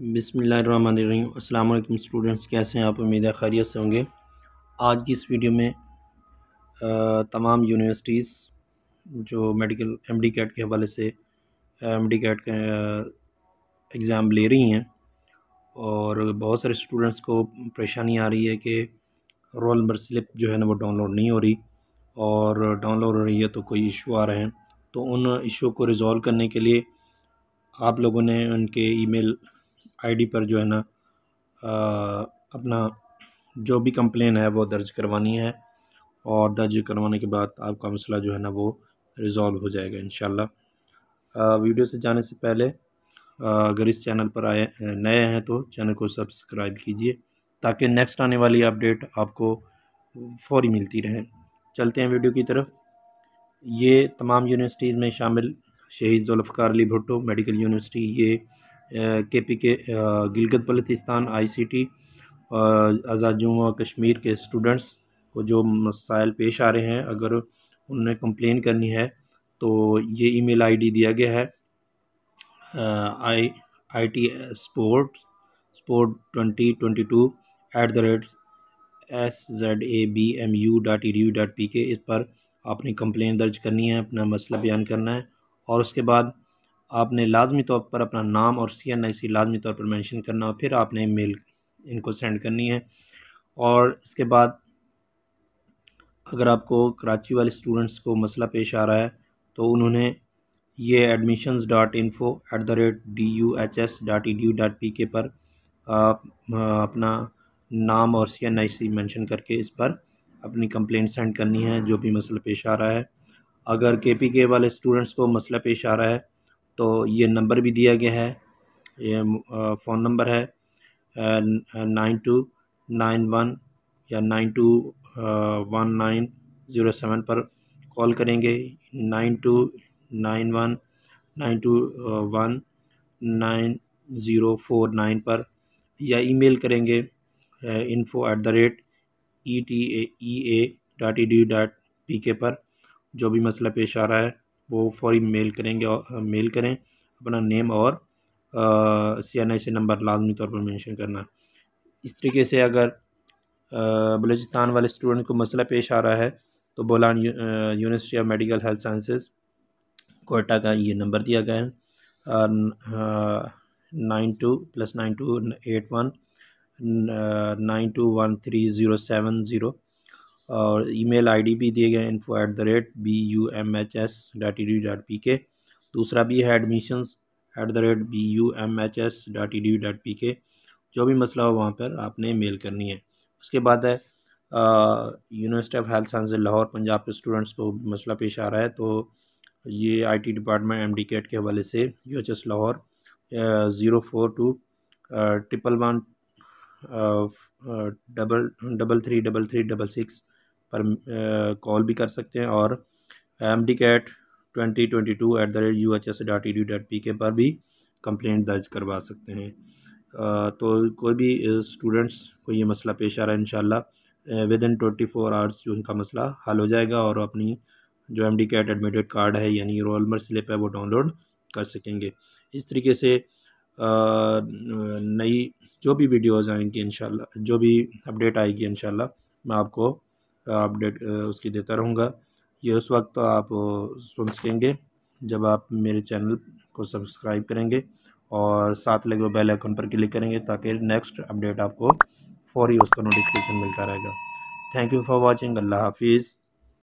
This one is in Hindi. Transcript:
बिसमीम अस्सलाम वालेकुम स्टूडेंट्स कैसे हैं आप उम्मीद है खैरियत से होंगे आज की इस वीडियो में आ, तमाम यूनिवर्सिटीज़ जो मेडिकल एम डी कैट के हवाले से एम डी कैट का एग्ज़ाम ले रही हैं और बहुत सारे स्टूडेंट्स को परेशानी आ रही है कि रोल नंबर स्लिप जो है ना वो डाउनलोड नहीं हो रही और डाउनलोड हो रही है तो कोई इशू आ रहे हैं तो उन इशू को रिज़ोल्व करने के लिए आप लोगों ने उनके ईमेल आईडी पर जो है ना अपना जो भी कंप्लेन है वो दर्ज करवानी है और दर्ज करवाने के बाद आपका मसला जो है ना वो रिज़ॉल्व हो जाएगा इन वीडियो से जाने से पहले अगर इस चैनल पर आए नए हैं तो चैनल को सब्सक्राइब कीजिए ताकि नेक्स्ट आने वाली अपडेट आपको फौरी मिलती रहे चलते हैं वीडियो की तरफ ये तमाम यूनिवर्सिटीज़ में शामिल शहीद जोल्फ़ार अली भुट्टो मेडिकल यूनिवर्सिटी ये K P K Gilgit Baltistan I C T Azad Jammu Kashmir के स्टूडेंट्स को जो मसाइल पेश आ रहे हैं अगर उन्हें कंप्लेन करनी है तो ये ईमेल आईडी दिया गया है I I T support support twenty twenty two at the rate S Z A B M U dot E D U dot P K इस पर आपने कंप्लेन दर्ज करनी है अपना मसला बयान करना है और उसके बाद आपने लाजमी तौर पर अपना नाम और सी एन आई सी लाजमी तौर पर मैंशन करना और फिर आपने मेल इनको सेंड करनी है और इसके बाद अगर आपको कराची वाले स्टूडेंट्स को मसला पेश आ रहा है तो उन्होंने ये admission dot info at the rate D U H S dot E D U dot P K पर आप अपना नाम और सी एन आई सी मैंशन करके इस पर अपनी कंप्लेंट सेंड करनी है जो भी मसला पेश आ रहा है अगर के पी के वाले स्टूडेंट्स को मसला पेश आ रहा है तो ये नंबर भी दिया गया है ये फ़ोन नंबर है नाइन टू नाइन वन या nine two one nine zero seven पर कॉल करेंगे nine two nine one nine two one nine zero four nine पर या ईमेल करेंगे info at the rate E T A E A dot E D dot P K पर जो भी मसला पेश आ रहा है वो फौरी मेल करेंगे और मेल करें अपना नेम और सी एन आई नंबर लाजमी तौर पर मेंशन करना इस तरीके से अगर बलूचिस्तान वाले स्टूडेंट को मसला पेश आ रहा है तो Bolan university of medical health sciences Quetta का ये नंबर दिया गया है nine two plus nine two eight one nine two one three zero seven zero और ईमेल आईडी भी दिए गए info at the rate B U M H S dot E D dot P K दूसरा भी है admission at the rate B U M H S dot E D dot P के जो भी मसला हो वहाँ पर आपने मेल करनी है उसके बाद है university of health science Lahore Punjab के स्टूडेंट्स को मसला पेश आ रहा है तो ये आईटी डिपार्टमेंट एम डी के के हवाले से U H S Lahore zero four two triple one double double three double three double six पर कॉल भी कर सकते हैं और M D CAT twenty twenty two at the rate U H S E D dot P K पर भी कंप्लेंट दर्ज करवा सकते हैं तो कोई भी स्टूडेंट्स को ये मसला पेश आ रहा है in within twenty four hours उनका मसला हल हो जाएगा और अपनी जो M D CAT admitted card है यानी रोल नंबर स्लिप है वो डाउनलोड कर सकेंगे इस तरीके से नई जो भी वीडियोज़ आएंगी इन जो भी अपडेट आएगी इन मैं आपको अपडेट उसकी देता रहूँगा ये उस वक्त तो आप सुन सकेंगे जब आप मेरे चैनल को सब्सक्राइब करेंगे और साथ लगे हुए बेल आइकन पर क्लिक करेंगे ताकि नेक्स्ट अपडेट आपको फौरी उसका नोटिफिकेशन मिलता रहेगा थैंक यू फॉर वॉचिंग अल्लाह हाफिज़